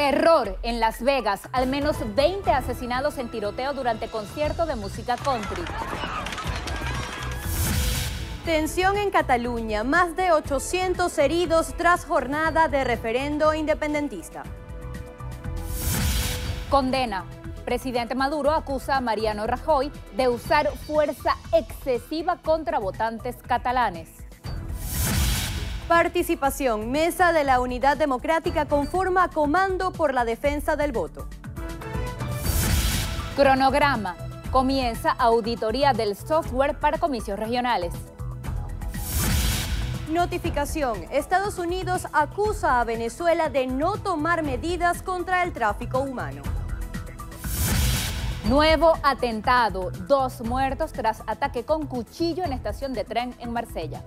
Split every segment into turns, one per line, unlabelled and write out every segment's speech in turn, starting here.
Terror en Las Vegas. Al menos 20 asesinados en tiroteo durante concierto de música country. Tensión en
Cataluña. Más de 800 heridos tras jornada de referendo
independentista. Condena. Presidente Maduro acusa a Mariano Rajoy de usar fuerza excesiva contra votantes catalanes. Participación. Mesa de la Unidad Democrática
conforma Comando por la Defensa del Voto.
Cronograma. Comienza auditoría del software para comicios regionales. Notificación. Estados Unidos acusa a Venezuela de no tomar medidas contra el tráfico humano. Nuevo atentado. Dos muertos tras ataque con cuchillo en estación de tren en Marsella.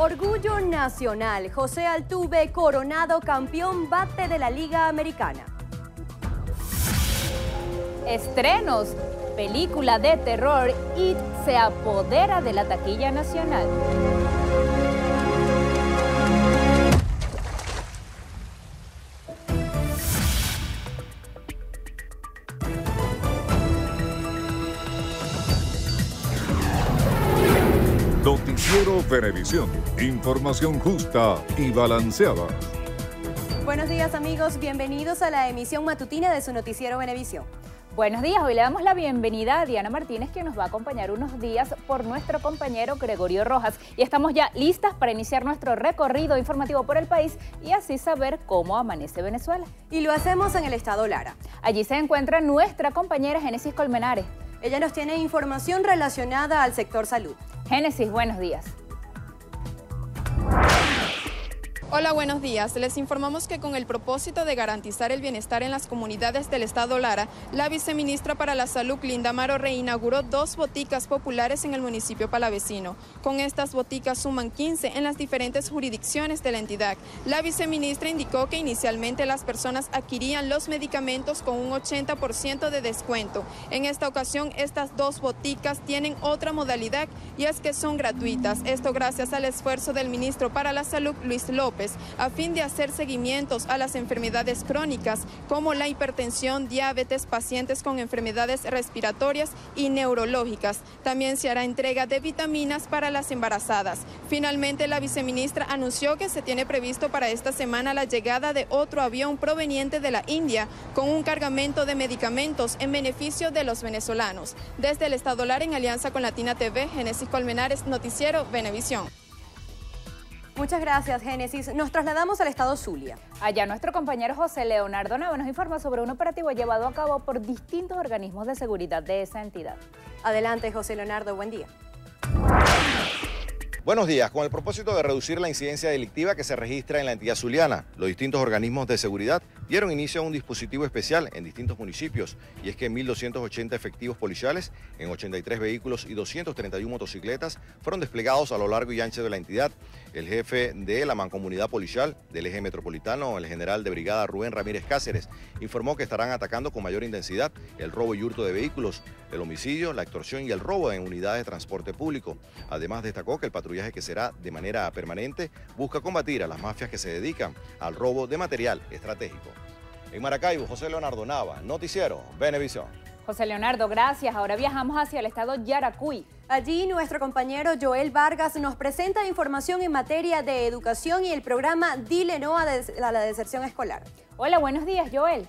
Orgullo nacional. José
Altuve, coronado campeón bate de la Liga Americana.
Estrenos. Película de terror y se apodera de la taquilla nacional.
Noticiero Benevisión, Información justa y balanceada.
Buenos días amigos, bienvenidos a la emisión matutina de su noticiero Venevisión. Buenos días, hoy le damos la bienvenida a Diana Martínez, que nos va a acompañar unos días por nuestro compañero Gregorio Rojas. Y estamos ya listas para iniciar nuestro recorrido informativo por el país y así saber cómo amanece Venezuela. Y lo hacemos en el estado Lara. Allí se encuentra nuestra compañera Genesis Colmenares. Ella nos tiene información relacionada al sector
salud. Génesis, buenos días. Hola, buenos días. Les informamos que con el propósito de garantizar el bienestar en las comunidades del Estado Lara, la viceministra para la Salud, Linda Maro, reinauguró dos boticas populares en el municipio palavecino. Con estas boticas suman 15 en las diferentes jurisdicciones de la entidad. La viceministra indicó que inicialmente las personas adquirían los medicamentos con un 80% de descuento. En esta ocasión, estas dos boticas tienen otra modalidad y es que son gratuitas. Esto gracias al esfuerzo del ministro para la Salud, Luis López a fin de hacer seguimientos a las enfermedades crónicas como la hipertensión, diabetes, pacientes con enfermedades respiratorias y neurológicas. También se hará entrega de vitaminas para las embarazadas. Finalmente, la viceministra anunció que se tiene previsto para esta semana la llegada de otro avión proveniente de la India con un cargamento de medicamentos en beneficio de los venezolanos. Desde el Estado Lar en alianza con Latina TV, Genesis Colmenares, Noticiero Venevisión. Muchas gracias, Génesis. Nos
trasladamos al estado Zulia. Allá nuestro compañero José Leonardo Nava nos informa sobre un operativo llevado a cabo por distintos organismos de seguridad de esa entidad. Adelante, José Leonardo. Buen día.
Buenos días. Con el propósito de reducir la incidencia delictiva que se registra en la entidad zuliana, los distintos organismos de seguridad dieron inicio a un dispositivo especial en distintos municipios y es que 1.280 efectivos policiales en 83 vehículos y 231 motocicletas fueron desplegados a lo largo y ancho de la entidad. El jefe de la mancomunidad policial del eje metropolitano, el general de brigada Rubén Ramírez Cáceres, informó que estarán atacando con mayor intensidad el robo y hurto de vehículos, el homicidio, la extorsión y el robo en unidades de transporte público. Además destacó que el patrullaje que será de manera permanente, busca combatir a las mafias que se dedican al robo de material estratégico. En Maracaibo, José Leonardo Nava, Noticiero, Benevisión.
José Leonardo, gracias. Ahora viajamos hacia el estado Yaracuy. Allí nuestro
compañero Joel Vargas nos presenta información en materia de educación y el programa Dile
No a, la deserción escolar. Hola, buenos días, Joel.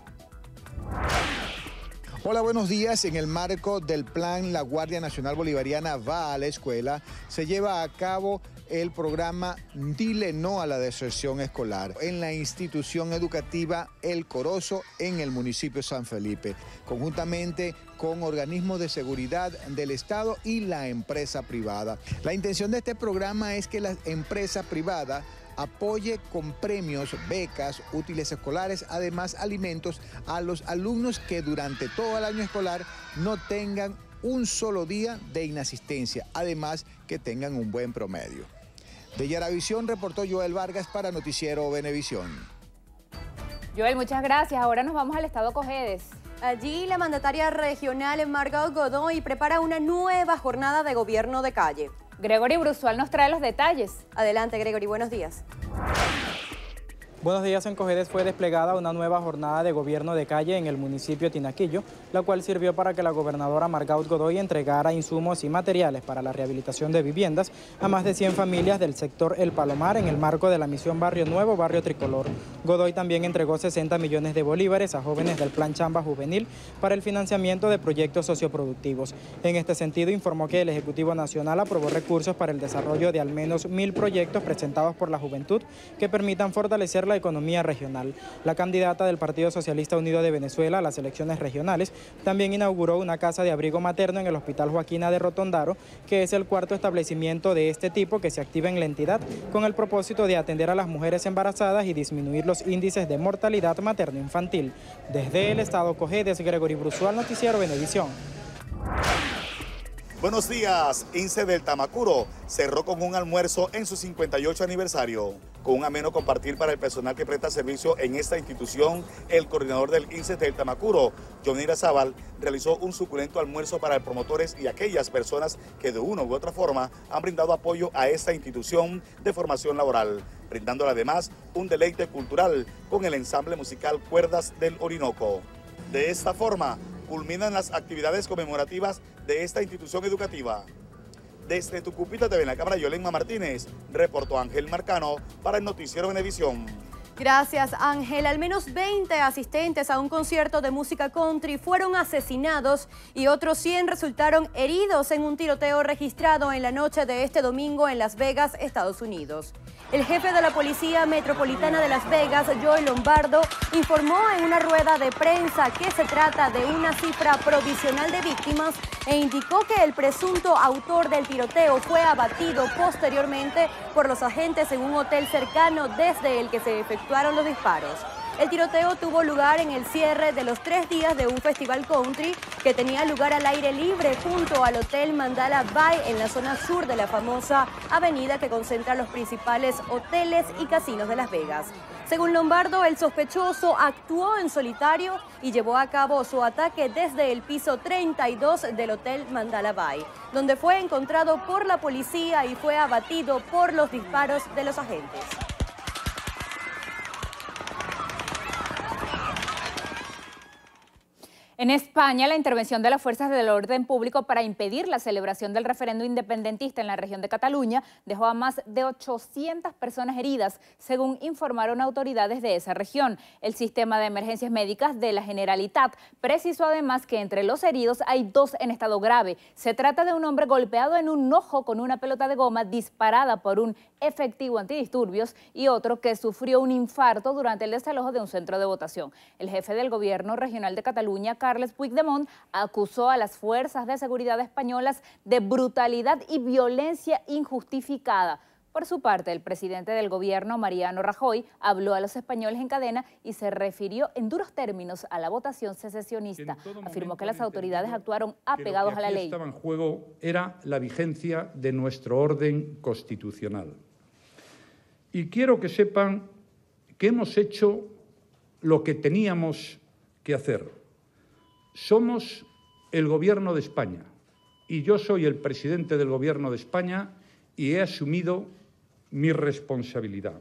Hola, buenos días. En el marco del plan La Guardia Nacional Bolivariana va a la escuela, se lleva a cabo el programa Dile No a la Deserción Escolar en la institución educativa El Corozo en el municipio San Felipe, conjuntamente con organismos de seguridad del Estado y la empresa privada.
La intención de este programa es que la empresa privada apoye con premios, becas, útiles escolares, además alimentos a los alumnos que durante todo el año escolar no tengan un solo día de inasistencia, además
que tengan un buen promedio. De Yaravisión reportó Joel Vargas para Noticiero Benevisión.
Joel, muchas gracias. Ahora nos vamos al estado Cojedes. Allí
la mandataria regional Margot Godoy prepara una nueva jornada de gobierno de calle.
Gregory Brusual nos trae los detalles. Adelante, Gregory, buenos días.
Buenos días, en Cogedes fue desplegada una nueva jornada de gobierno de calle en el municipio Tinaquillo, la cual sirvió para que la gobernadora Margaut Godoy entregara insumos y materiales para la rehabilitación de viviendas a más de 100 familias del sector El Palomar en el marco de la misión Barrio Nuevo, Barrio Tricolor. Godoy también entregó 60 millones de bolívares a jóvenes del Plan Chamba Juvenil para el financiamiento de proyectos socioproductivos. En este sentido, informó que el Ejecutivo Nacional aprobó recursos para el desarrollo de al menos mil proyectos presentados por la juventud que permitan fortalecer la economía regional. La candidata del Partido Socialista Unido de Venezuela a las elecciones regionales también inauguró una casa de abrigo materno en el Hospital Joaquina de Rotondaro, que es el cuarto establecimiento de este tipo que se activa en la entidad con el propósito de atender a las mujeres embarazadas y disminuir los índices de mortalidad materno-infantil. Desde el Estado Cogedes, Gregory Brusual, Noticiero Venevisión.
Buenos días, Ince del Tamacuro cerró con un almuerzo en su 58 aniversario. Con un ameno compartir para el personal que presta servicio en esta institución, el coordinador del Ince del Tamacuro, Johnny Zaval, realizó un suculento almuerzo para promotores y aquellas personas que de una u otra forma han brindado apoyo a esta institución de formación laboral, brindándole además un deleite cultural con el ensamble musical Cuerdas del Orinoco. De esta forma, culminan las actividades conmemorativas de esta institución educativa. Desde Tucupita TV en la cámara, Yolenma Martínez, reportó Ángel Marcano para el Noticiero Venevisión.
Gracias, Ángel. Al menos 20 asistentes a un concierto de música country fueron asesinados y otros 100 resultaron heridos en un tiroteo registrado en la noche de este domingo en Las Vegas, Estados Unidos. El jefe de la Policía Metropolitana de Las Vegas, Joel Lombardo, informó en una rueda de prensa que se trata de una cifra provisional de víctimas e indicó que el presunto autor del tiroteo fue abatido posteriormente por los agentes en un hotel cercano desde el que se efectuó los disparos. El tiroteo tuvo lugar en el cierre de los tres días de un festival country que tenía lugar al aire libre junto al Hotel Mandala Bay en la zona sur de la famosa avenida que concentra los principales hoteles y casinos de Las Vegas. Según Lombardo, el sospechoso actuó en solitario y llevó a cabo su ataque desde el piso 32 del Hotel Mandala Bay, donde fue encontrado por la policía y fue abatido por los disparos de los agentes.
En España, la intervención de las fuerzas del orden público para impedir la celebración del referendo independentista en la región de Cataluña dejó a más de 800 personas heridas, según informaron autoridades de esa región. El sistema de emergencias médicas de la Generalitat precisó además que entre los heridos hay dos en estado grave. Se trata de un hombre golpeado en un ojo con una pelota de goma disparada por un efectivo antidisturbios y otro que sufrió un infarto durante el desalojo de un centro de votación. El jefe del gobierno regional de Cataluña, Carles Puigdemont acusó a las fuerzas de seguridad españolas de brutalidad y violencia injustificada. Por su parte, el presidente del gobierno, Mariano Rajoy, habló a los españoles en cadena y se refirió en duros términos a la votación secesionista. Afirmó que las autoridades actuaron apegados a la ley. Lo que
estaba en juego era la vigencia de nuestro orden constitucional. Y quiero que sepan que hemos hecho lo que teníamos que hacer. Somos el Gobierno de España y yo soy el presidente del Gobierno de España y he asumido mi responsabilidad.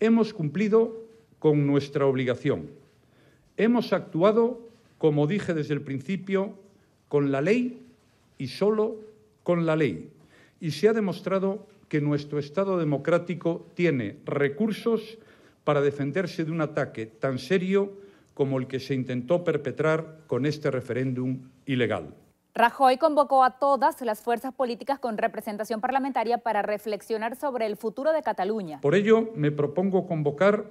Hemos cumplido con nuestra obligación. Hemos actuado, como dije desde el principio, con la ley y solo con la ley. Y se ha demostrado que nuestro Estado democrático tiene recursos para defenderse de un ataque tan serio como el que se intentó perpetrar con este referéndum ilegal.
Rajoy convocó a todas las fuerzas políticas con representación parlamentaria para reflexionar sobre el futuro de Cataluña.
Por ello, me propongo convocar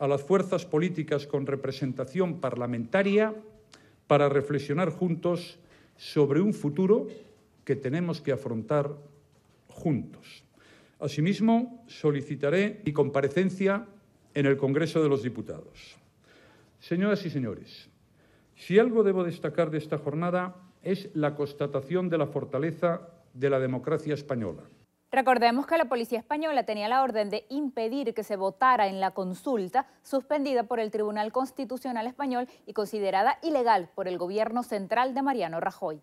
a las fuerzas políticas con representación parlamentaria para reflexionar juntos sobre un futuro que tenemos que afrontar juntos. Asimismo, solicitaré mi comparecencia en el Congreso de los Diputados. Señoras y señores, si algo debo destacar de esta jornada es la constatación de la fortaleza de la democracia española.
Recordemos que la policía española tenía la orden de impedir que se votara en la consulta suspendida por el Tribunal Constitucional Español y considerada ilegal por el gobierno central de Mariano Rajoy.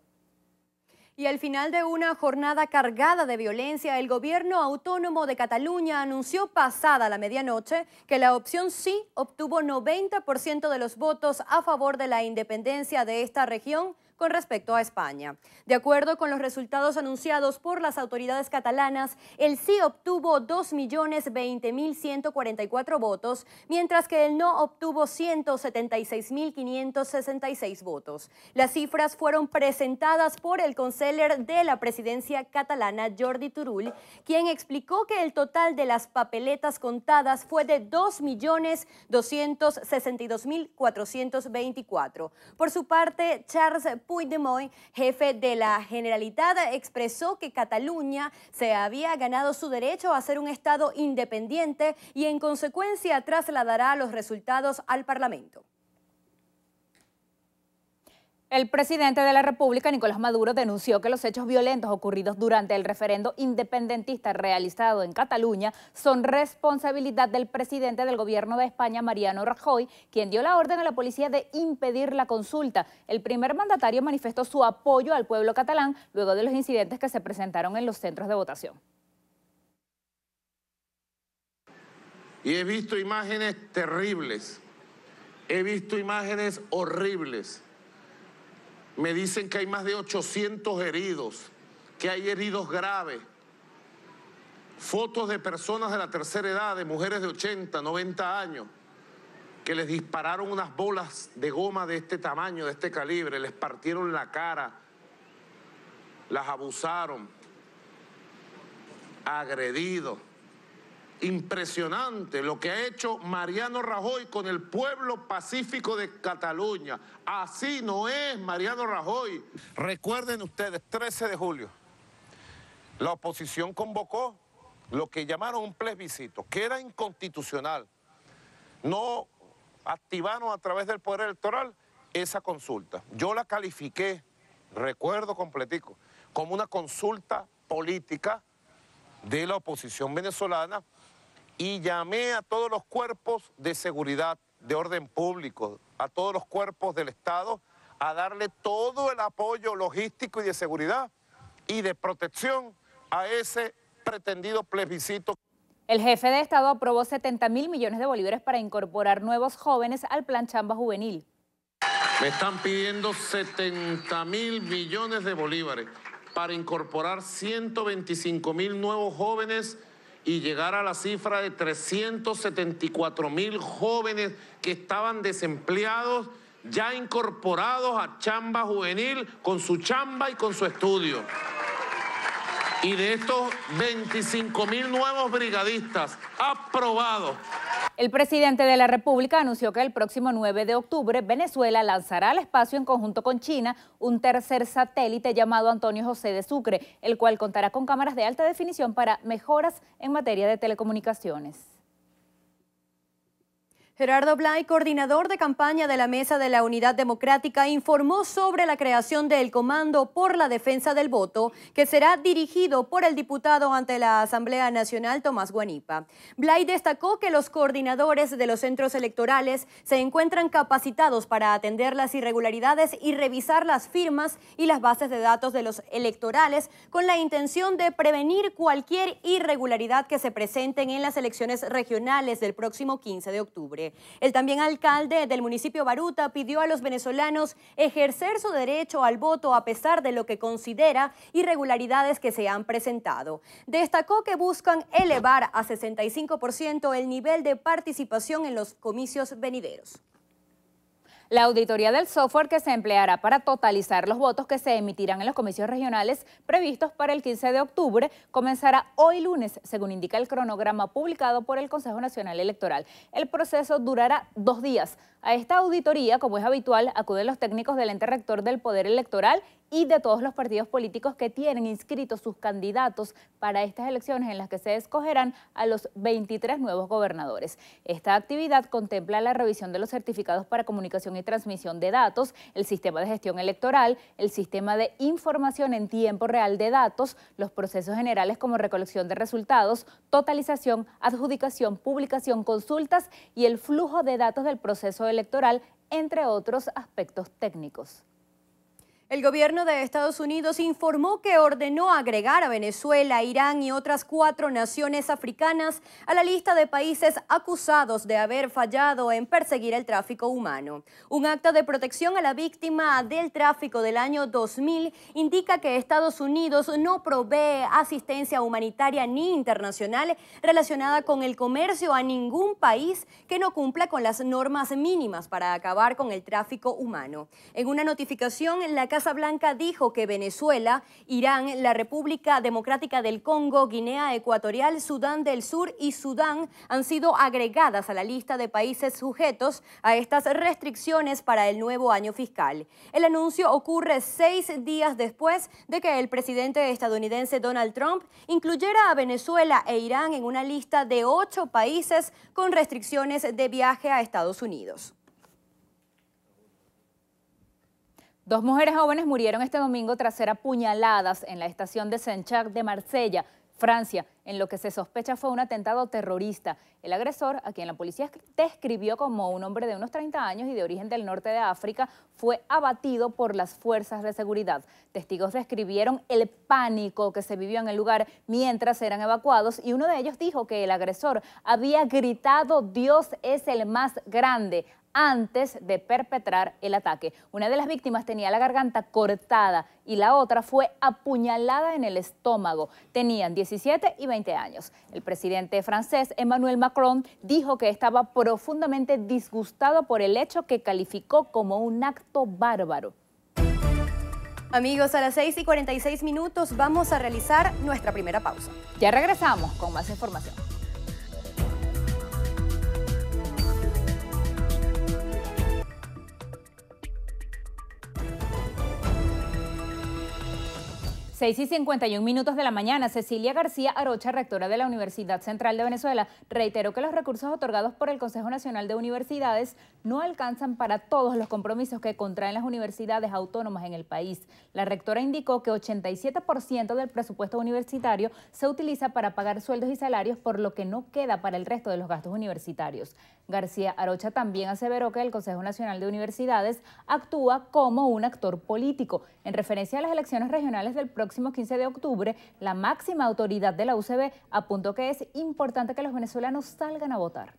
Y al final de una jornada
cargada de violencia, el gobierno autónomo de Cataluña anunció pasada la medianoche que la opción sí obtuvo 90% de los votos a favor de la independencia de esta región con respecto a España. De acuerdo con los resultados anunciados por las autoridades catalanas, el sí obtuvo 2.020.144 votos, mientras que el no obtuvo 176.566 votos. Las cifras fueron presentadas por el conseller de la presidencia catalana, Jordi Turull, quien explicó que el total de las papeletas contadas fue de 2.262.424. Por su parte, Charles Puigdemont, jefe de la Generalitat, expresó que Cataluña se había ganado su derecho a ser un Estado independiente y en consecuencia trasladará los resultados al Parlamento.
El presidente de la República, Nicolás Maduro, denunció que los hechos violentos ocurridos durante el referendo independentista realizado en Cataluña son responsabilidad del presidente del gobierno de España, Mariano Rajoy, quien dio la orden a la policía de impedir la consulta. El primer mandatario manifestó su apoyo al pueblo catalán luego de los incidentes que se presentaron en los centros de votación.
Y he visto imágenes terribles, he visto imágenes horribles me dicen que hay más de 800 heridos, que hay heridos graves. Fotos de personas de la tercera edad, de mujeres de 80, 90 años, que les dispararon unas bolas de goma de este tamaño, de este calibre, les partieron la cara, las abusaron, agredidos impresionante lo que ha hecho Mariano Rajoy con el pueblo pacífico de Cataluña. Así no es Mariano Rajoy. Recuerden ustedes, 13 de julio, la oposición convocó lo que llamaron un plebiscito, que era inconstitucional. No activaron a través del Poder Electoral esa consulta. Yo la califiqué, recuerdo completico, como una consulta política de la oposición venezolana y llamé a todos los cuerpos de seguridad, de orden público, a todos los cuerpos del Estado a darle todo el apoyo logístico y de seguridad y de protección a ese pretendido plebiscito.
El jefe de Estado aprobó 70 mil millones de bolívares para incorporar nuevos jóvenes al plan chamba juvenil.
Me están pidiendo 70 mil millones de bolívares para incorporar 125 mil nuevos jóvenes y llegar a la cifra de 374 mil jóvenes que estaban desempleados, ya incorporados a chamba juvenil con su chamba y con su estudio y de estos 25 mil nuevos brigadistas aprobados.
El presidente de la República anunció que el próximo 9 de octubre Venezuela lanzará al espacio en conjunto con China un tercer satélite llamado Antonio José de Sucre, el cual contará con cámaras de alta definición para mejoras en materia de telecomunicaciones. Gerardo Blay, coordinador de campaña de la Mesa de la Unidad Democrática,
informó sobre la creación del Comando por la Defensa del Voto, que será dirigido por el diputado ante la Asamblea Nacional, Tomás Guanipa. Blay destacó que los coordinadores de los centros electorales se encuentran capacitados para atender las irregularidades y revisar las firmas y las bases de datos de los electorales con la intención de prevenir cualquier irregularidad que se presenten en las elecciones regionales del próximo 15 de octubre. El también alcalde del municipio Baruta pidió a los venezolanos ejercer su derecho al voto a pesar de lo que considera irregularidades que se han presentado. Destacó que buscan elevar a 65% el nivel de participación en los comicios venideros.
La auditoría del software que se empleará para totalizar los votos que se emitirán en los comicios regionales previstos para el 15 de octubre comenzará hoy lunes, según indica el cronograma publicado por el Consejo Nacional Electoral. El proceso durará dos días. A esta auditoría, como es habitual, acuden los técnicos del ente rector del Poder Electoral y de todos los partidos políticos que tienen inscritos sus candidatos para estas elecciones en las que se escogerán a los 23 nuevos gobernadores. Esta actividad contempla la revisión de los certificados para comunicación y transmisión de datos, el sistema de gestión electoral, el sistema de información en tiempo real de datos, los procesos generales como recolección de resultados, totalización, adjudicación, publicación, consultas y el flujo de datos del proceso electoral, entre otros aspectos técnicos. El gobierno de Estados Unidos informó que ordenó agregar a
Venezuela, Irán y otras cuatro naciones africanas a la lista de países acusados de haber fallado en perseguir el tráfico humano. Un acto de protección a la víctima del tráfico del año 2000 indica que Estados Unidos no provee asistencia humanitaria ni internacional relacionada con el comercio a ningún país que no cumpla con las normas mínimas para acabar con el tráfico humano. En una notificación, en la Casa Casa Blanca dijo que Venezuela, Irán, la República Democrática del Congo, Guinea Ecuatorial, Sudán del Sur y Sudán han sido agregadas a la lista de países sujetos a estas restricciones para el nuevo año fiscal. El anuncio ocurre seis días después de que el presidente estadounidense Donald Trump incluyera a Venezuela e Irán en una lista de ocho países con
restricciones de viaje a Estados Unidos. Dos mujeres jóvenes murieron este domingo tras ser apuñaladas en la estación de saint charles de Marsella, Francia, en lo que se sospecha fue un atentado terrorista. El agresor, a quien la policía describió como un hombre de unos 30 años y de origen del norte de África, fue abatido por las fuerzas de seguridad. Testigos describieron el pánico que se vivió en el lugar mientras eran evacuados y uno de ellos dijo que el agresor había gritado Dios es el más grande antes de perpetrar el ataque. Una de las víctimas tenía la garganta cortada y la otra fue apuñalada en el estómago. Tenían 17 y 20 años. El presidente francés Emmanuel Macron dijo que estaba profundamente disgustado por el hecho que calificó como un acto bárbaro. Amigos, a las 6 y 46 minutos vamos a realizar nuestra primera pausa. Ya regresamos con más información. 6 y 51 minutos de la mañana, Cecilia García Arocha, rectora de la Universidad Central de Venezuela, reiteró que los recursos otorgados por el Consejo Nacional de Universidades no alcanzan para todos los compromisos que contraen las universidades autónomas en el país. La rectora indicó que 87% del presupuesto universitario se utiliza para pagar sueldos y salarios, por lo que no queda para el resto de los gastos universitarios. García Arocha también aseveró que el Consejo Nacional de Universidades actúa como un actor político en referencia a las elecciones regionales del próximo próximo 15 de octubre, la máxima autoridad de la UCB apuntó que es importante que los venezolanos salgan a votar.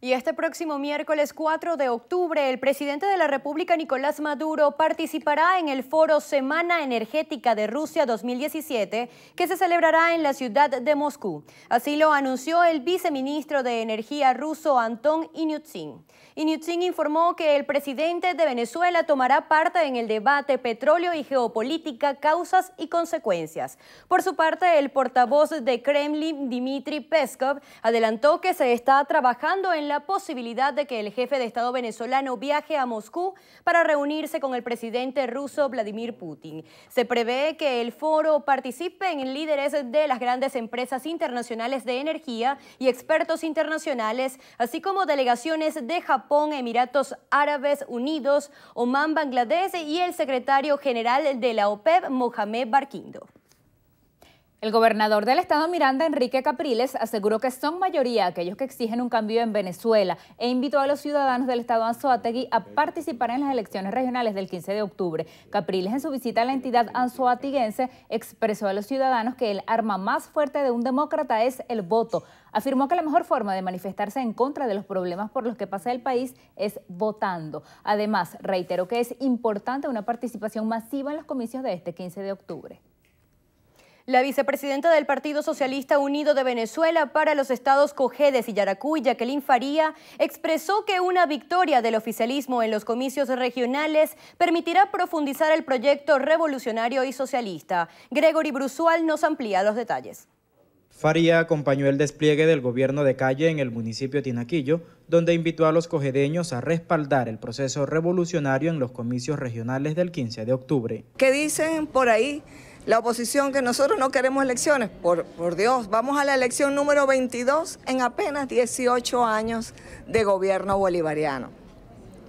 Y este próximo miércoles 4 de octubre, el presidente de la República, Nicolás Maduro, participará en el foro Semana Energética de Rusia 2017, que se celebrará en la ciudad de Moscú. Así lo anunció el viceministro de Energía ruso, Antón Inyutsin. Inyutsin informó que el presidente de Venezuela tomará parte en el debate Petróleo y Geopolítica, Causas y Consecuencias. Por su parte, el portavoz de Kremlin, Dmitry Peskov, adelantó que se está trabajando en la posibilidad de que el jefe de Estado venezolano viaje a Moscú para reunirse con el presidente ruso Vladimir Putin. Se prevé que el foro participe en líderes de las grandes empresas internacionales de energía y expertos internacionales, así como delegaciones de Japón, Emiratos Árabes Unidos, Oman, Bangladesh y el secretario general de la OPEP, Mohamed Barquindo.
El gobernador del estado Miranda, Enrique Capriles, aseguró que son mayoría aquellos que exigen un cambio en Venezuela e invitó a los ciudadanos del estado Anzoátegui a participar en las elecciones regionales del 15 de octubre. Capriles, en su visita a la entidad anzoatiguense, expresó a los ciudadanos que el arma más fuerte de un demócrata es el voto. Afirmó que la mejor forma de manifestarse en contra de los problemas por los que pasa el país es votando. Además, reiteró que es importante una participación masiva en los comicios de este 15 de octubre. La
vicepresidenta del Partido Socialista Unido de Venezuela para los estados Cojedes y Yaracuy, Jacqueline Faría, expresó que una victoria del oficialismo en los comicios regionales permitirá profundizar el proyecto revolucionario y socialista. Gregory Brusual nos amplía los detalles.
Faría acompañó el despliegue del gobierno de calle en el municipio Tinaquillo, donde invitó a los cojedeños a respaldar el proceso revolucionario en los comicios regionales del 15 de octubre.
¿Qué dicen por ahí la oposición que nosotros no queremos elecciones. Por, por Dios, vamos a la elección número 22 en apenas 18 años de gobierno bolivariano.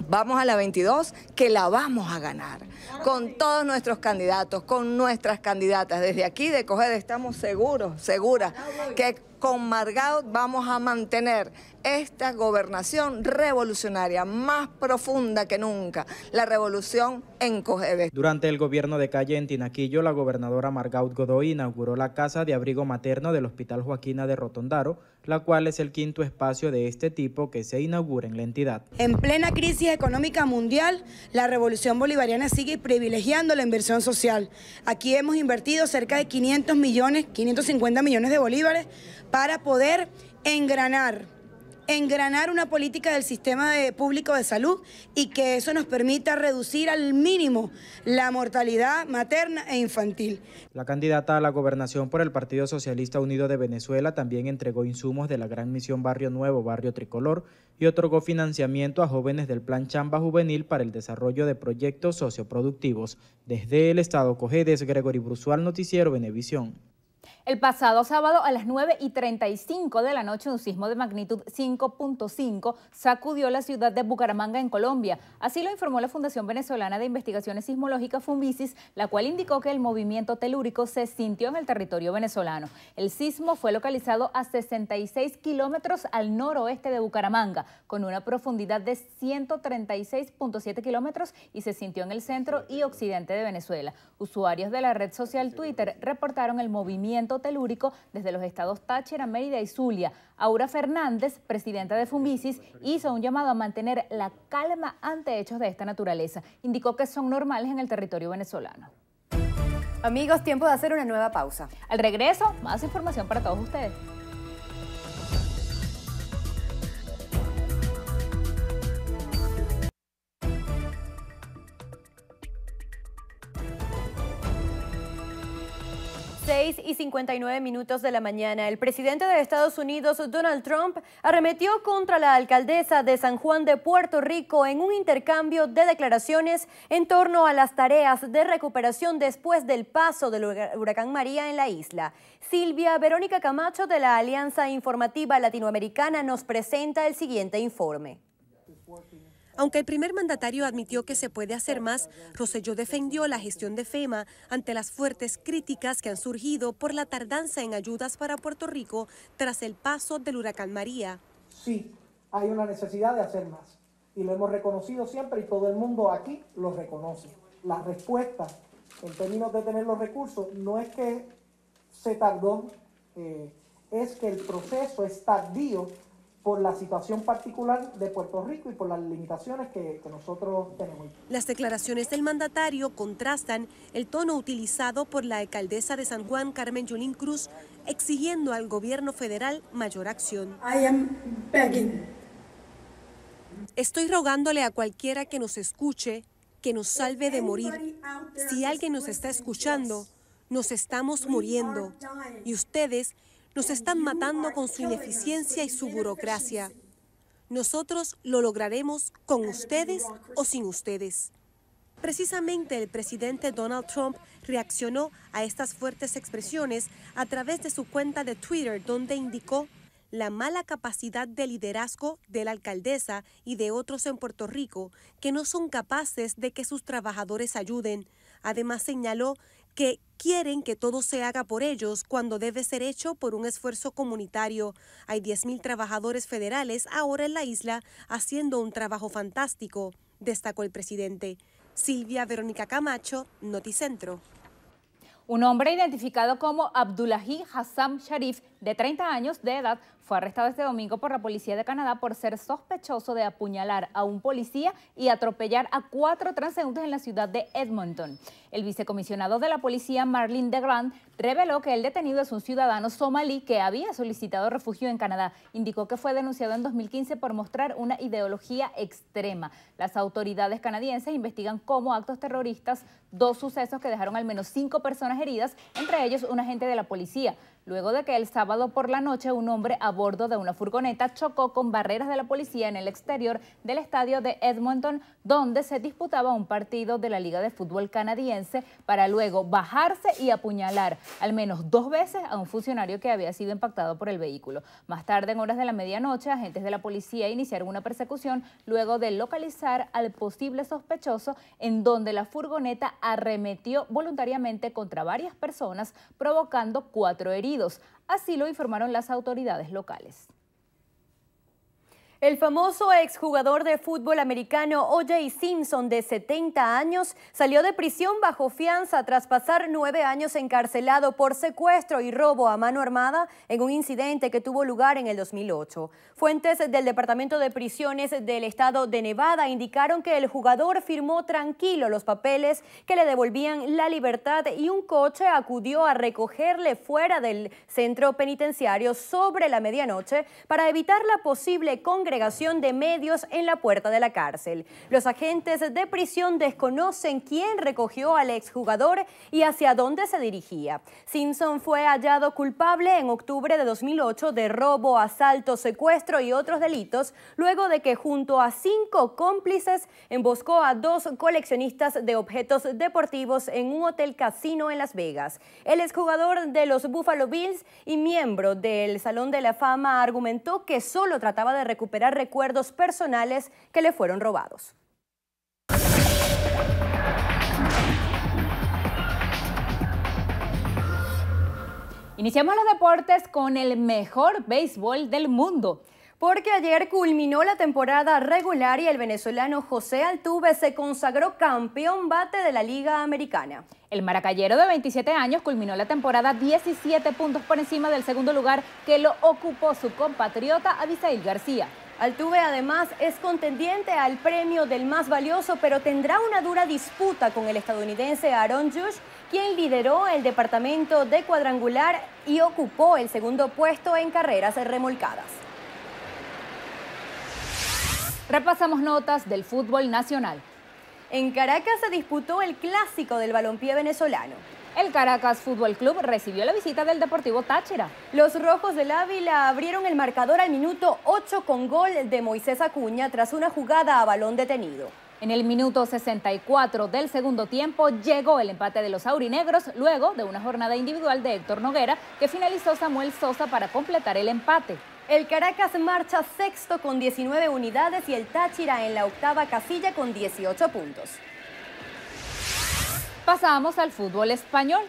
Vamos a la 22, que la vamos a ganar, con todos nuestros candidatos, con nuestras candidatas. Desde aquí de Coged estamos seguros, seguras, que con Margaud vamos a mantener esta gobernación revolucionaria más profunda que nunca, la revolución en Cogeve.
Durante el gobierno de calle en Tinaquillo, la gobernadora Margaud Godoy inauguró la casa de abrigo materno del Hospital Joaquina de Rotondaro, la cual es el quinto espacio de este tipo que se inaugura en la entidad.
En plena crisis económica mundial, la revolución bolivariana sigue privilegiando la inversión social. Aquí hemos invertido cerca de 500 millones, 550 millones de bolívares para poder engranar engranar una política del sistema público de salud y que eso nos permita reducir al mínimo la mortalidad materna e infantil.
La candidata a la gobernación por el Partido Socialista Unido de Venezuela también entregó insumos de la Gran Misión Barrio Nuevo, Barrio Tricolor, y otorgó financiamiento a jóvenes del Plan Chamba Juvenil para el desarrollo de proyectos socioproductivos. Desde el Estado Cogedes, Gregory Bruzual Noticiero Venevisión.
El pasado sábado a las 9 y 35 de la noche un sismo de magnitud 5.5 sacudió la ciudad de Bucaramanga en Colombia. Así lo informó la Fundación Venezolana de Investigaciones Sismológicas FUMVISIS, la cual indicó que el movimiento telúrico se sintió en el territorio venezolano. El sismo fue localizado a 66 kilómetros al noroeste de Bucaramanga, con una profundidad de 136.7 kilómetros y se sintió en el centro y occidente de Venezuela. Usuarios de la red social Twitter reportaron el movimiento Telúrico desde los estados Táchira, Mérida y Zulia. Aura Fernández, presidenta de Fumisis, hizo un llamado a mantener la calma ante hechos de esta naturaleza. Indicó que son normales en el territorio venezolano. Amigos, tiempo de hacer una nueva pausa. Al regreso, más información para todos ustedes.
6 y 59 minutos de la mañana, el presidente de Estados Unidos, Donald Trump, arremetió contra la alcaldesa de San Juan de Puerto Rico en un intercambio de declaraciones en torno a las tareas de recuperación después del paso del huracán María en la isla. Silvia Verónica Camacho de la Alianza Informativa Latinoamericana nos presenta el siguiente informe. Aunque el primer mandatario admitió
que se puede hacer más, Roselló defendió la gestión de FEMA ante las fuertes críticas que han surgido por la tardanza en ayudas para Puerto Rico tras el paso del huracán María.
Sí, hay una necesidad de hacer más y lo hemos reconocido siempre y todo el mundo aquí lo reconoce. La respuesta en términos de tener los recursos no es que se tardó, eh, es que el proceso es tardío por la situación particular de Puerto Rico y por las limitaciones que, nosotros tenemos.
Las declaraciones del mandatario contrastan el tono utilizado por la alcaldesa de San Juan, Carmen Yulín Cruz, exigiendo al gobierno federal mayor acción. Estoy rogándole a cualquiera que nos escuche que nos salve de morir. Si alguien nos está escuchando, nos estamos muriendo y ustedes nos están matando con su ineficiencia y su burocracia. Nosotros lo lograremos con ustedes o sin ustedes. Precisamente el presidente Donald Trump reaccionó a estas fuertes expresiones a través de su cuenta de Twitter, donde indicó la mala capacidad de liderazgo de la alcaldesa y de otros en Puerto Rico que no son capaces de que sus trabajadores ayuden. Además señaló que quieren que todo se haga por ellos cuando debe ser hecho por un esfuerzo comunitario. Hay 10.000 trabajadores federales ahora en la isla haciendo un trabajo fantástico, destacó el
presidente. Silvia Verónica Camacho, Noticentro. Un hombre identificado como Abdullahi Hassan Sharif de 30 años de edad, fue arrestado este domingo por la policía de Canadá por ser sospechoso de apuñalar a un policía y atropellar a cuatro transeúntes en la ciudad de Edmonton. El vicecomisionado de la policía, Marlene DeGrand, reveló que el detenido es un ciudadano somalí que había solicitado refugio en Canadá. Indicó que fue denunciado en 2015 por mostrar una ideología extrema. Las autoridades canadienses investigan como actos terroristas dos sucesos que dejaron al menos cinco personas heridas, entre ellos un agente de la policía luego de que el sábado por la noche un hombre a bordo de una furgoneta chocó con barreras de la policía en el exterior del estadio de Edmonton, donde se disputaba un partido de la Liga de Fútbol Canadiense, para luego bajarse y apuñalar al menos dos veces a un funcionario que había sido impactado por el vehículo. Más tarde, en horas de la medianoche, agentes de la policía iniciaron una persecución luego de localizar al posible sospechoso en donde la furgoneta arremetió voluntariamente contra varias personas, provocando cuatro heridos. Así lo informaron las autoridades locales.
El famoso exjugador de fútbol americano O.J. Simpson, de 70 años, salió de prisión bajo fianza tras pasar nueve años encarcelado por secuestro y robo a mano armada en un incidente que tuvo lugar en el 2008. Fuentes del Departamento de Prisiones del Estado de Nevada indicaron que el jugador firmó tranquilo los papeles que le devolvían la libertad y un coche acudió a recogerle fuera del centro penitenciario sobre la medianoche para evitar la posible congregación de medios en la puerta de la cárcel. Los agentes de prisión desconocen quién recogió al exjugador y hacia dónde se dirigía. Simpson fue hallado culpable en octubre de 2008 de robo, asalto, secuestro y otros delitos, luego de que junto a cinco cómplices emboscó a dos coleccionistas de objetos deportivos en un hotel casino en Las Vegas. El exjugador de los Buffalo Bills y miembro del Salón de la Fama argumentó que solo trataba de recuperar recuerdos personales que le fueron robados.
Iniciamos los deportes con el mejor béisbol del mundo.
Porque ayer culminó la temporada regular y el venezolano José Altuve se
consagró campeón bate de la Liga Americana. El maracayero de 27 años culminó la temporada 17 puntos por encima del segundo lugar que lo ocupó su compatriota
Abisail García. Altuve además es contendiente al premio del más valioso, pero tendrá una dura disputa con el estadounidense Aaron Judge, quien lideró el departamento
de cuadrangular y ocupó el segundo puesto en carreras remolcadas. Repasamos notas del fútbol nacional. En Caracas se disputó el clásico del balompié venezolano el Caracas Fútbol Club
recibió la visita del Deportivo Táchira. Los Rojos del Ávila abrieron el marcador al minuto
8 con gol de Moisés Acuña tras una jugada a balón detenido. En el minuto 64 del segundo tiempo llegó el empate de los aurinegros luego de una jornada individual de Héctor Noguera que finalizó Samuel Sosa para completar el empate. El Caracas
marcha sexto con 19 unidades y el Táchira en la octava casilla con 18 puntos. Pasamos al fútbol español.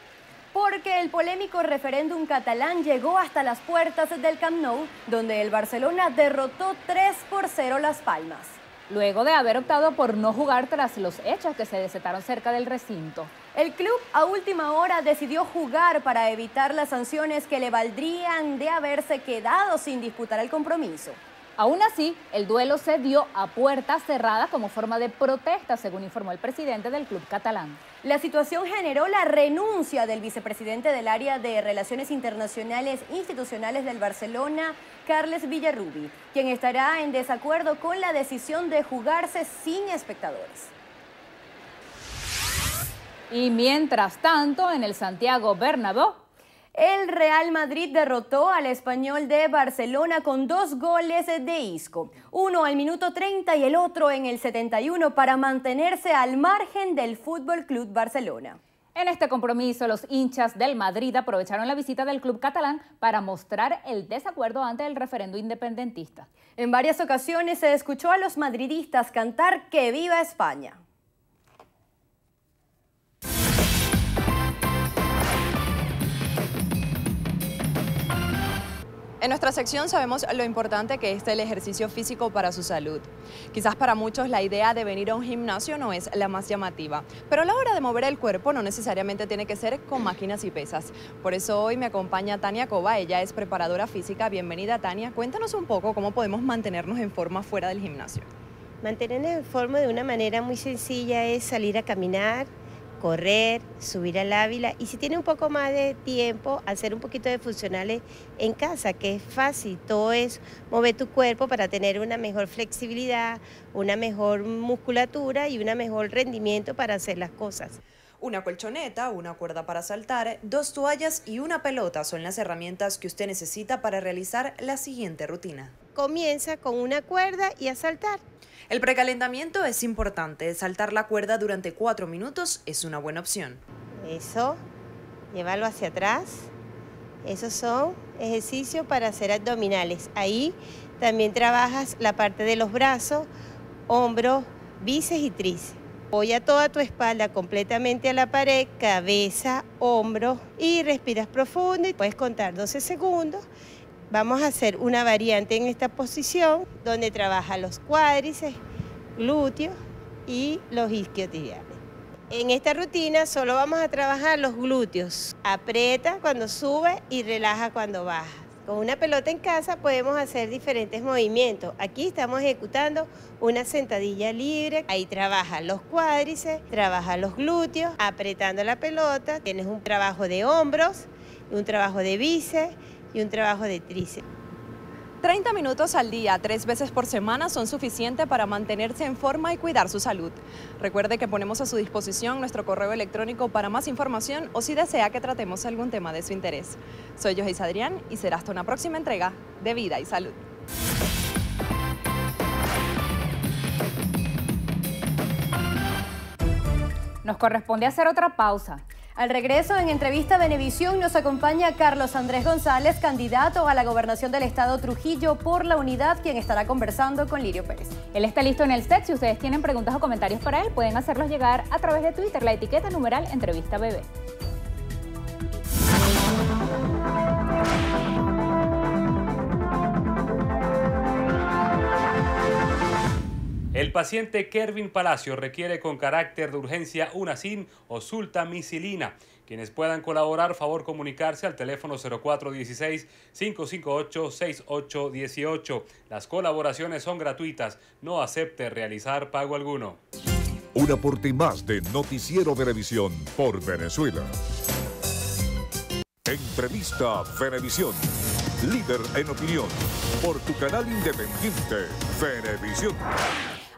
Porque el polémico referéndum catalán llegó hasta las puertas del Camp Nou, donde el Barcelona
derrotó 3 por 0 Las Palmas. Luego de haber optado por no jugar tras los hechos que se desataron cerca del recinto. El club a última hora decidió jugar
para evitar las sanciones que le valdrían de haberse quedado sin disputar el compromiso.
Aún así, el duelo se dio a puerta cerrada como forma de protesta, según informó el presidente del club catalán. La situación generó la renuncia del vicepresidente del
área de Relaciones Internacionales e Institucionales del Barcelona, Carles Villarrubi, quien estará en desacuerdo con la decisión de jugarse sin espectadores.
Y mientras tanto, en el Santiago Bernabéu,
el Real Madrid derrotó al español de Barcelona con dos goles de Isco, uno al minuto 30 y el otro en el 71 para mantenerse
al margen del Fútbol Club Barcelona. En este compromiso, los hinchas del Madrid aprovecharon la visita del club catalán para mostrar el desacuerdo ante el referendo independentista. En varias ocasiones se escuchó a los madridistas cantar Que viva España.
En nuestra sección sabemos lo importante que es el ejercicio físico para su salud. Quizás para muchos la idea de venir a un gimnasio no es la más llamativa, pero la hora de mover el cuerpo no necesariamente tiene que ser con máquinas y pesas. Por eso hoy me acompaña Tania Cova, ella es preparadora física. Bienvenida Tania, cuéntanos un poco cómo
podemos mantenernos en forma fuera del gimnasio. Mantenernos en forma de una manera muy sencilla es salir a caminar, correr, subir al Ávila y si tiene un poco más de tiempo, hacer un poquito de funcionales en casa, que es fácil, todo es mover tu cuerpo para tener una mejor flexibilidad, una mejor musculatura y un mejor rendimiento para hacer las cosas.
Una colchoneta, una cuerda para saltar, dos toallas y una pelota son las herramientas que usted necesita para realizar la siguiente rutina comienza con una cuerda y a saltar. El precalentamiento es importante. Saltar la
cuerda durante cuatro minutos es una buena opción. Eso, llévalo hacia atrás. Esos son ejercicios para hacer abdominales. Ahí también trabajas la parte de los brazos, hombros, bíceps y tríceps. Apoya toda tu espalda completamente a la pared, cabeza, hombros y respiras profundo puedes contar 12 segundos Vamos a hacer una variante en esta posición donde trabaja los cuádrices, glúteos y los isquiotibiales. En esta rutina solo vamos a trabajar los glúteos. Aprieta cuando sube y relaja cuando baja. Con una pelota en casa podemos hacer diferentes movimientos. Aquí estamos ejecutando una sentadilla libre. Ahí trabaja los cuádrices, trabaja los glúteos, apretando la pelota. Tienes un trabajo de hombros, un trabajo de bíceps y un trabajo de tríceps. 30 minutos al
día, tres veces por semana, son suficientes para mantenerse en forma y cuidar su salud. Recuerde que ponemos a su disposición nuestro correo electrónico para más información o si desea que tratemos algún tema de su interés. Soy Joyce Adrián y será hasta una próxima entrega de Vida y Salud.
Nos corresponde hacer otra pausa. Al regreso, en entrevista a Benevisión,
nos acompaña Carlos Andrés González, candidato a la gobernación del estado Trujillo por la unidad,
quien estará conversando con Lirio Pérez. Él está listo en el set. Si ustedes tienen preguntas o comentarios para él, pueden hacerlos llegar a través de Twitter, la etiqueta numeral entrevista BB.
El paciente Kervin Palacio requiere con carácter de urgencia una SIN o sultamicilina. Quienes puedan colaborar, favor comunicarse al teléfono 0416-558-6818. Las colaboraciones son gratuitas. No acepte realizar pago alguno. Un
aporte más de Noticiero Venevisión por Venezuela. Entrevista Venevisión. Líder en opinión. Por tu canal independiente, Venevisión.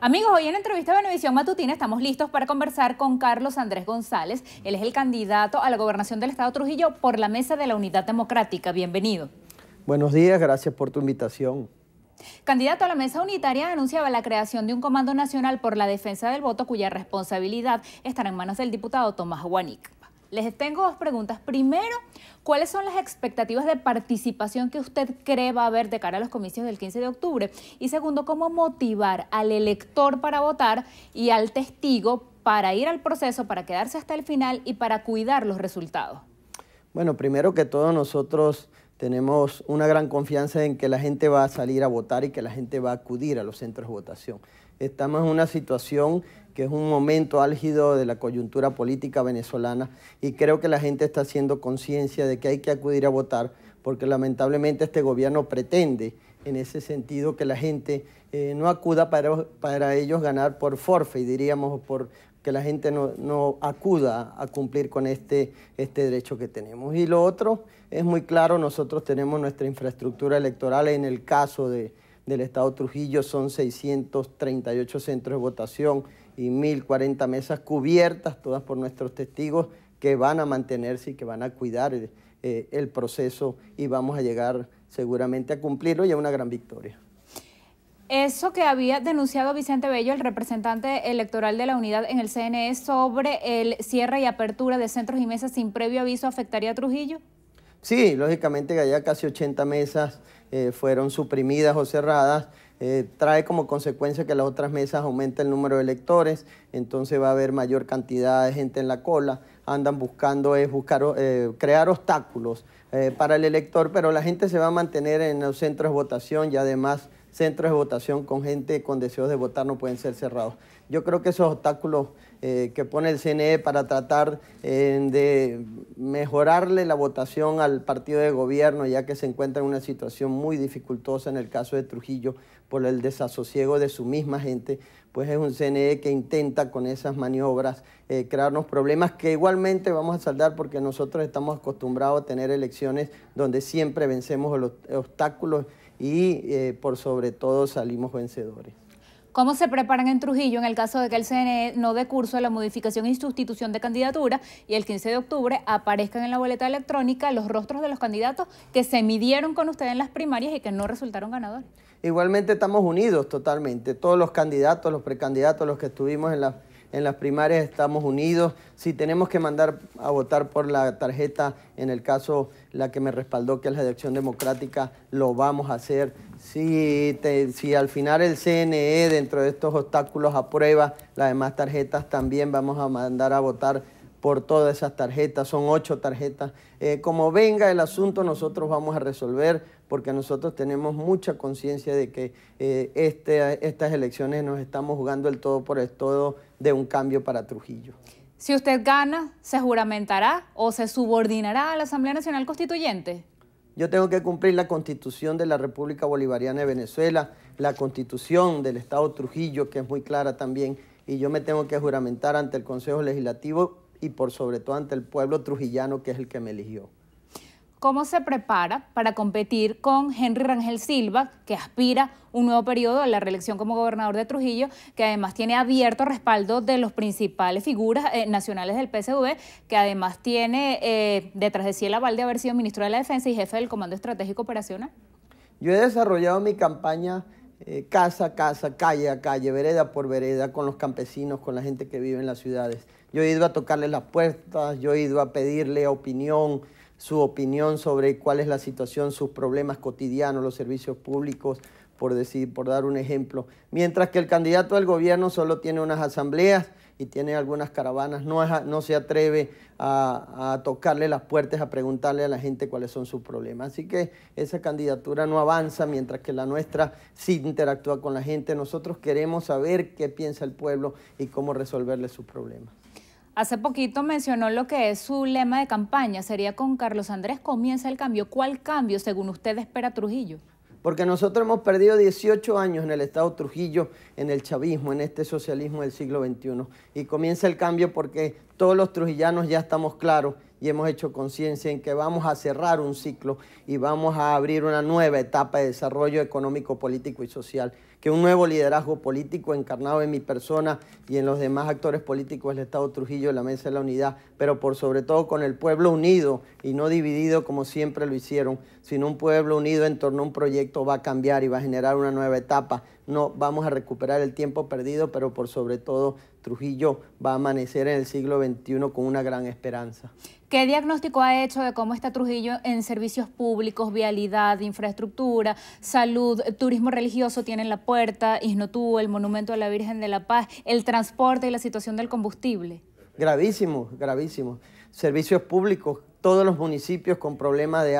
Amigos, hoy en entrevista de Benevisión Matutina estamos listos para conversar con Carlos Andrés González. Él es el candidato a la gobernación del Estado Trujillo por la Mesa de la Unidad Democrática. Bienvenido.
Buenos días, gracias por tu invitación.
Candidato a la mesa unitaria anunciaba la creación de un comando nacional por la defensa del voto cuya responsabilidad estará en manos del diputado Tomás Guanic. Les tengo dos preguntas. Primero, ¿cuáles son las expectativas de participación que usted cree va a haber de cara a los comicios del 15 de octubre? Y segundo, ¿cómo motivar al elector para votar y al testigo para ir al proceso, para quedarse hasta el final y para cuidar los resultados?
Bueno, primero que todo nosotros tenemos una gran confianza en que la gente va a salir a votar y que la gente va a acudir a los centros de votación. Estamos en una situación que es un momento álgido de la coyuntura política venezolana y creo que la gente está haciendo conciencia de que hay que acudir a votar porque lamentablemente este gobierno pretende en ese sentido que la gente eh, no acuda para, ellos ganar por forfe, diríamos, por que la gente no, acuda a cumplir con este, este derecho que tenemos. Y lo otro es muy claro, nosotros tenemos nuestra infraestructura electoral en el caso del Estado Trujillo, son 638 centros de votación, y 1040 mesas cubiertas, todas por nuestros testigos, que van a mantenerse y que van a cuidar eh, el, proceso y vamos a llegar seguramente a cumplirlo y a una gran victoria.
Eso que había denunciado Vicente Bello, el representante electoral de la unidad en el CNE, sobre el cierre y apertura de centros y mesas sin previo aviso, ¿afectaría a Trujillo?
Sí, lógicamente que allá casi 80 mesas eh, fueron suprimidas o cerradas. Eh, trae como consecuencia que las otras mesas aumenta el número de electores, entonces va a haber mayor cantidad de gente en la cola. Andan buscando eh, eh, crear obstáculos para el elector, pero la gente se va a mantener en los centros de votación y además centros de votación con gente con deseos de votar no pueden ser cerrados. Yo creo que esos obstáculos eh, que pone el CNE para tratar eh, de mejorarle la votación al partido de gobierno, ya que se encuentra en una situación muy dificultosa en el caso de Trujillo por el desasosiego de su misma gente, pues es un CNE que intenta con esas maniobras eh, crearnos problemas que igualmente vamos a saldar porque nosotros estamos acostumbrados a tener elecciones donde siempre vencemos los obstáculos y eh, por sobre todo salimos vencedores.
¿Cómo se preparan en Trujillo en el caso de que el CNE no dé curso a la modificación y sustitución de candidatura y el 15 de octubre aparezcan en la boleta electrónica los rostros de los candidatos que se midieron con ustedes en las primarias y que no resultaron ganadores?
Igualmente estamos unidos totalmente, todos los candidatos, los precandidatos, los que estuvimos en las en las primarias estamos unidos. Si tenemos que mandar a votar por la tarjeta, en el caso la que me respaldó, que es la de Democrática, lo vamos a hacer. Si, al final el CNE, dentro de estos obstáculos, aprueba las demás tarjetas, también vamos a mandar a votar por todas esas tarjetas, son ocho tarjetas. Eh, como venga el asunto, nosotros vamos a resolver, porque nosotros tenemos mucha conciencia de que eh, este, estas elecciones nos estamos jugando el todo por el todo de un cambio para Trujillo.
Si usted gana, ¿se juramentará o se subordinará a la Asamblea Nacional Constituyente?
Yo tengo que cumplir la constitución de la República Bolivariana de Venezuela, la constitución del Estado Trujillo, que es muy clara también, y yo me tengo que juramentar ante el Consejo Legislativo y por sobre todo ante el pueblo trujillano, que es el que me eligió
cómo se prepara para competir con Henry Rangel Silva, que aspira un nuevo periodo a la reelección como gobernador de Trujillo, que además tiene abierto respaldo de las principales figuras eh, nacionales del PSV, que además tiene eh, detrás de sí el aval de haber sido ministro de la Defensa y jefe del Comando Estratégico Operacional?
Yo he desarrollado mi campaña eh, casa a casa, calle a calle, vereda por vereda, con los campesinos, con la gente que vive en las ciudades. Yo he ido a tocarle las puertas, yo he ido a pedirle opinión, su opinión sobre cuál es la situación, sus problemas cotidianos, los servicios públicos, por decir, por dar un ejemplo. Mientras que el candidato al gobierno solo tiene unas asambleas y tiene algunas caravanas, no, se atreve a, a, tocarle las puertas, a preguntarle a la gente cuáles son sus problemas. Así que esa candidatura no avanza, mientras que la nuestra sí interactúa con la gente. Nosotros queremos saber qué piensa el pueblo y cómo resolverle sus problemas.
Hace poquito mencionó lo que es su lema de campaña, sería con Carlos Andrés comienza el cambio. ¿Cuál cambio según usted espera Trujillo?
Porque nosotros hemos perdido 18 años en el Estado Trujillo, en el chavismo, en este socialismo del siglo XXI. Y comienza el cambio porque todos los trujillanos ya estamos claros y hemos hecho conciencia en que vamos a cerrar un ciclo y vamos a abrir una nueva etapa de desarrollo económico, político y social. Que un nuevo liderazgo político encarnado en mi persona y en los demás actores políticos del Estado Trujillo, la Mesa de la Unidad, pero por sobre todo con el pueblo unido y no dividido como siempre lo hicieron, sino un pueblo unido en torno a un proyecto va a cambiar y va a generar una nueva etapa. No vamos a recuperar el tiempo perdido, pero por sobre todo Trujillo va a amanecer en el siglo XXI con una gran esperanza.
¿Qué diagnóstico ha hecho de cómo está Trujillo en servicios públicos, vialidad, infraestructura, salud, turismo religioso? Tienen la puerta, Isnotú, el Monumento a la Virgen de la Paz, el transporte y la situación del combustible.
Gravísimo, gravísimo. Servicios públicos, todos los municipios con problemas de,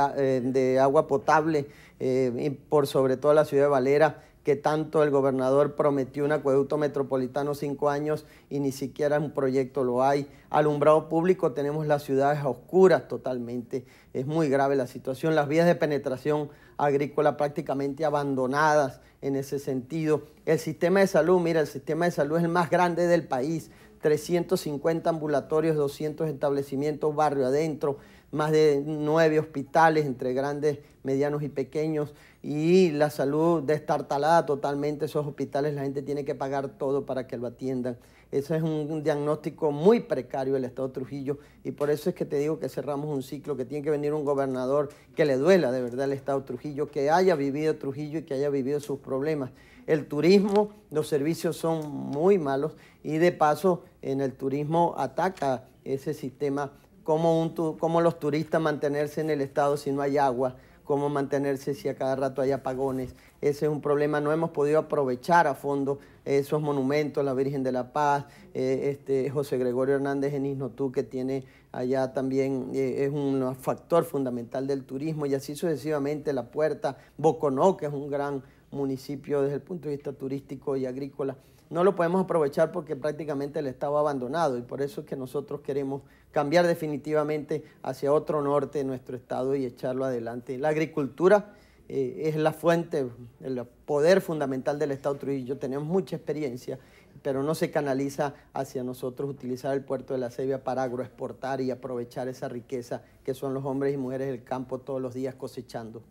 eh, agua potable, eh, por sobre todo la ciudad de Valera, que tanto el gobernador prometió un acueducto metropolitano cinco años y ni siquiera un proyecto lo hay. Alumbrado público tenemos las ciudades a oscuras totalmente. Es muy grave la situación. Las vías de penetración agrícola prácticamente abandonadas en ese sentido. El sistema de salud, mira, el sistema de salud es el más grande del país. 350 ambulatorios, 200 establecimientos barrio adentro, más de nueve hospitales entre grandes, medianos y pequeños y la salud destartalada totalmente, esos hospitales la gente tiene que pagar todo para que lo atiendan. Ese es un, diagnóstico muy precario del Estado de Trujillo y por eso es que te digo que cerramos un ciclo, que tiene que venir un gobernador que le duela de verdad el Estado de Trujillo, que haya vivido Trujillo y que haya vivido sus problemas. El turismo, los servicios son muy malos y de paso en el turismo ataca ese sistema, como, un, como los turistas mantenerse en el Estado si no hay agua cómo mantenerse si a cada rato hay apagones. Ese es un problema, no hemos podido aprovechar a fondo esos monumentos, la Virgen de la Paz, eh, este José Gregorio Hernández en Isnotú, que tiene allá también, eh, es un factor fundamental del turismo, y así sucesivamente La Puerta, Boconó, que es un gran municipio desde el punto de vista turístico y agrícola no lo podemos aprovechar porque prácticamente el Estado ha abandonado y por eso es que nosotros queremos cambiar definitivamente hacia otro norte nuestro Estado y echarlo adelante. La agricultura eh, es la fuente, el poder fundamental del Estado Trujillo. Tenemos mucha experiencia, pero no se canaliza hacia nosotros utilizar el puerto de la Cebia para agroexportar y aprovechar esa riqueza que son los hombres y mujeres del campo todos los días cosechando.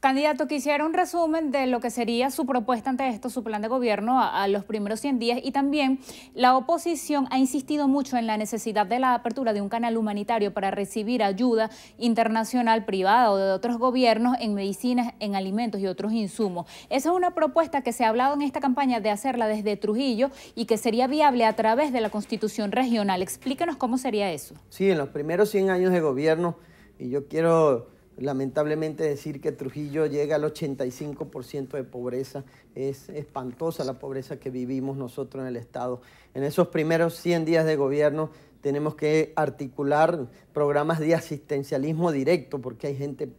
Candidato, quisiera un resumen de lo que sería su propuesta ante esto, su plan de gobierno a, los primeros 100 días y también la oposición ha insistido mucho en la necesidad de la apertura de un canal humanitario para recibir ayuda internacional privada o de otros gobiernos en medicinas, en alimentos y otros insumos. Esa es una propuesta que se ha hablado en esta campaña de hacerla desde Trujillo y que sería viable a través de la constitución regional. Explíquenos cómo sería eso.
Sí, en los primeros 100 años de gobierno, y yo quiero Lamentablemente decir que Trujillo llega al 85% de pobreza es espantosa la pobreza que vivimos nosotros en el Estado. En esos primeros 100 días de gobierno tenemos que articular programas de asistencialismo directo porque hay gente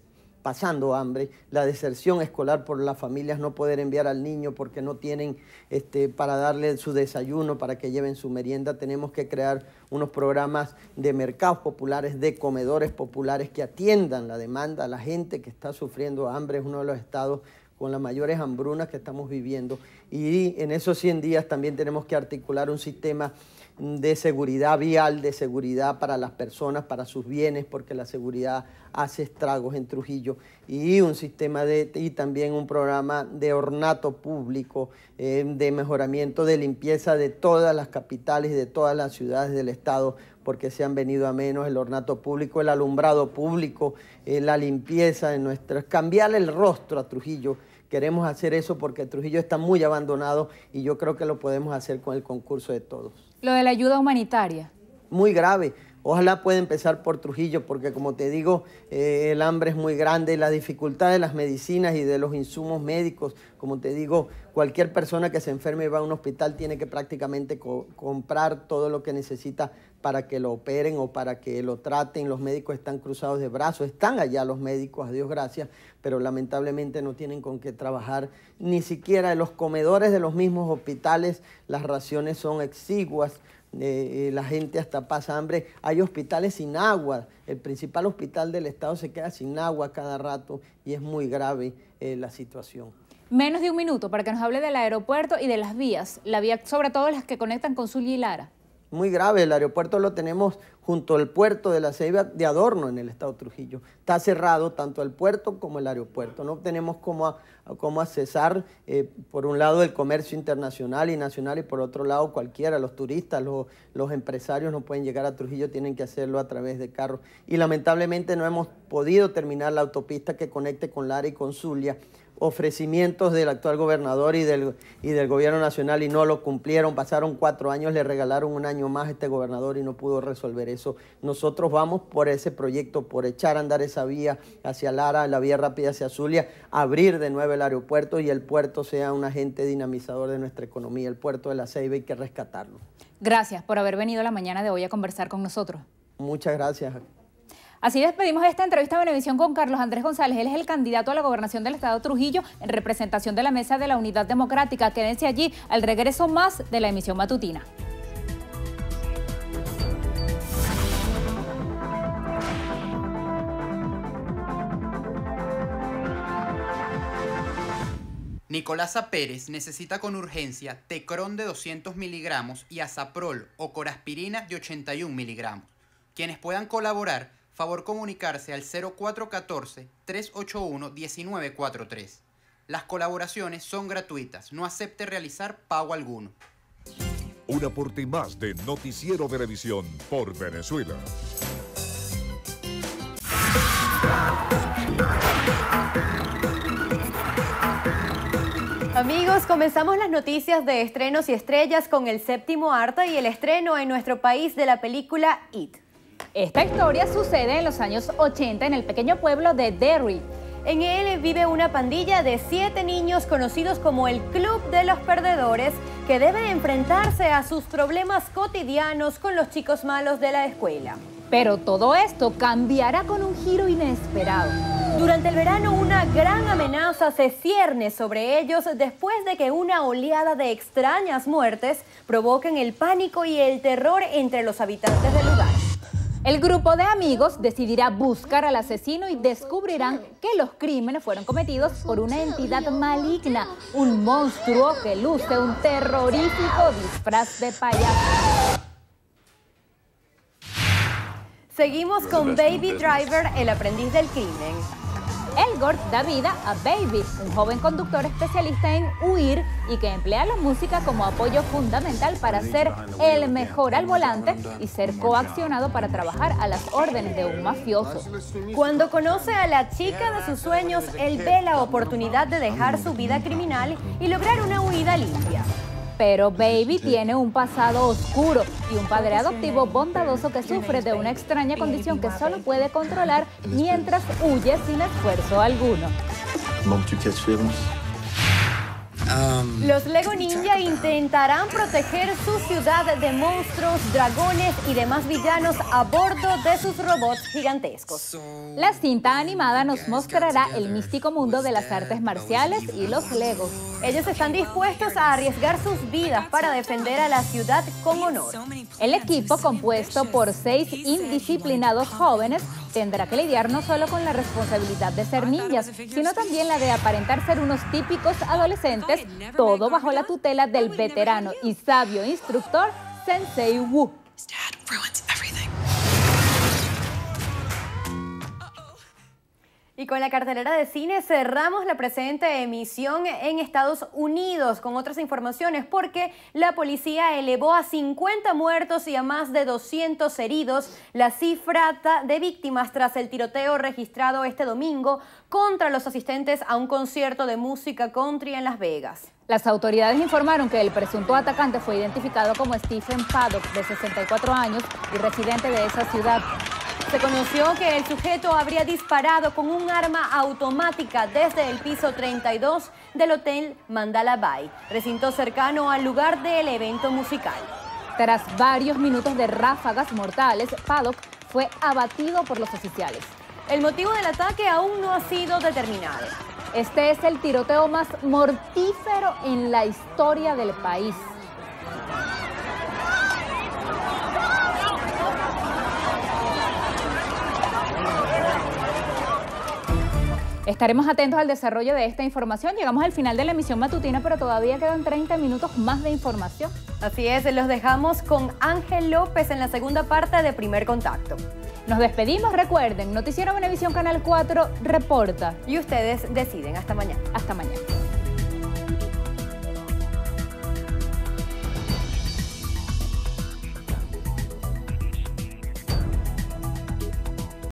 pasando hambre, la deserción escolar por las familias no poder enviar al niño porque no tienen este, para darle su desayuno, para que lleven su merienda. Tenemos que crear unos programas de mercados populares, de comedores populares que atiendan la demanda a la gente que está sufriendo hambre. Es uno de los estados con las mayores hambrunas que estamos viviendo. Y en esos 100 días también tenemos que articular un sistema de seguridad vial, de seguridad para las personas, para sus bienes, porque la seguridad hace estragos en Trujillo, y un sistema de, y también un programa de ornato público, eh, de mejoramiento de limpieza de todas las capitales, de todas las ciudades del estado, porque se han venido a menos el ornato público, el alumbrado público, eh, la limpieza de nuestras, cambiar el rostro a Trujillo. Queremos hacer eso porque Trujillo está muy abandonado y yo creo que lo podemos hacer con el concurso de todos.
Lo de la ayuda humanitaria.
Muy grave. Ojalá pueda empezar por Trujillo, porque como te digo, eh, el hambre es muy grande, la dificultad de las medicinas y de los insumos médicos, como te digo, cualquier persona que se enferme y va a un hospital tiene que prácticamente comprar todo lo que necesita para que lo operen o para que lo traten. Los médicos están cruzados de brazos, están allá los médicos, a Dios gracias, pero lamentablemente no tienen con qué trabajar. Ni siquiera en los comedores de los mismos hospitales las raciones son exiguas eh, eh, la gente hasta pasa hambre. Hay hospitales sin agua. El principal hospital del Estado se queda sin agua cada rato y es muy grave eh, la situación.
Menos de un minuto para que nos hable del aeropuerto y de las vías, la vía, sobre todo las que conectan con Zulia y Lara.
Muy grave, el aeropuerto lo tenemos junto al puerto de la Ceiba de Adorno en el estado Trujillo. Está cerrado tanto el puerto como el aeropuerto. No tenemos a cómo accesar, eh, por un lado, el comercio internacional y nacional y por otro lado, cualquiera, los turistas, los, los empresarios no pueden llegar a Trujillo, tienen que hacerlo a través de carros. Y lamentablemente no hemos podido terminar la autopista que conecte con Lara y con Zulia ofrecimientos del actual gobernador y del, y del gobierno nacional y no lo cumplieron. Pasaron cuatro años, le regalaron un año más a este gobernador y no pudo resolver eso. Nosotros vamos por ese proyecto, por echar a andar esa vía hacia Lara, la vía rápida hacia Zulia, abrir de nuevo el aeropuerto y el puerto sea un agente dinamizador de nuestra economía. El puerto de la Ceiba hay que rescatarlo.
Gracias por haber venido la mañana de hoy a conversar con nosotros.
Muchas gracias.
Así despedimos esta entrevista a Benevisión con Carlos Andrés González. Él es el candidato a la gobernación del Estado Trujillo en representación de la Mesa de la Unidad Democrática. Quédense allí al regreso más de la emisión matutina.
Nicolasa Pérez necesita con urgencia Tecron de 200 miligramos y Azaprol o Coraspirina de 81 miligramos. Quienes puedan colaborar favor comunicarse al 0414-381-1943. Las colaboraciones son gratuitas, no acepte realizar pago alguno.
Un aporte más de Noticiero Televisión por Venezuela.
Amigos, comenzamos las noticias de estrenos y estrellas con el séptimo arte y el estreno en nuestro país de la película It. Esta historia sucede en los años 80 en el pequeño pueblo de Derry. En él vive una pandilla de siete niños conocidos como el Club de los Perdedores que debe enfrentarse a sus problemas cotidianos con los chicos malos de la escuela.
Pero todo esto cambiará con un giro inesperado. Durante el verano una gran amenaza se cierne sobre ellos después
de que una oleada de extrañas muertes provoquen el pánico y el terror
entre los habitantes de el grupo de amigos decidirá buscar al asesino y descubrirán que los crímenes fueron cometidos por una entidad maligna, un monstruo que luce un terrorífico disfraz de payaso. Seguimos con Baby Driver, el aprendiz del crimen. Elgort da vida a Baby, un joven conductor especialista en huir y que emplea la música como apoyo fundamental para ser el mejor al volante y ser coaccionado para trabajar a las órdenes de un mafioso. Cuando conoce a la chica de sus sueños, él ve la oportunidad de dejar su vida criminal y lograr una huida limpia pero Baby tiene un pasado oscuro y un padre adoptivo bondadoso que sufre de una extraña condición que solo puede controlar mientras huye sin esfuerzo alguno.
Um, los Lego Ninja intentarán proteger su ciudad de monstruos,
dragones y demás villanos a bordo de sus robots gigantescos. La cinta animada nos mostrará el místico mundo de las artes marciales y los Legos. Ellos están dispuestos a arriesgar sus vidas para defender a la ciudad con honor. El equipo, compuesto por seis indisciplinados jóvenes, tendrá que lidiar no solo con la responsabilidad de ser ninjas, sino también la de aparentar ser unos típicos adolescentes todo bajo la tutela del veterano y sabio instructor Sensei Wu.
Y con la cartelera de cine cerramos la presente emisión en Estados Unidos con otras informaciones porque la policía elevó a 50 muertos y a más de 200 heridos la cifra de víctimas tras el tiroteo registrado este domingo contra los asistentes a un concierto de música country en Las Vegas.
Las autoridades informaron que el presunto atacante fue identificado como Stephen Paddock, de 64 años y residente de esa ciudad. Se conoció que el sujeto habría
disparado con un arma automática desde el piso 32 del Hotel Mandala Bay, recinto cercano al lugar del evento musical. Tras varios minutos
de ráfagas mortales, Paddock fue abatido por los oficiales.
El motivo del ataque aún no ha sido determinado.
Este es el tiroteo más mortífero en la historia del país. Estaremos atentos al desarrollo de esta información. Llegamos al final de la emisión matutina, pero todavía quedan 30 minutos más de información. Así es, los dejamos con Ángel López en la segunda parte de Primer Contacto. Nos despedimos, recuerden, Noticiero Venevisión Canal 4 reporta. Y ustedes deciden. Hasta mañana. Hasta mañana.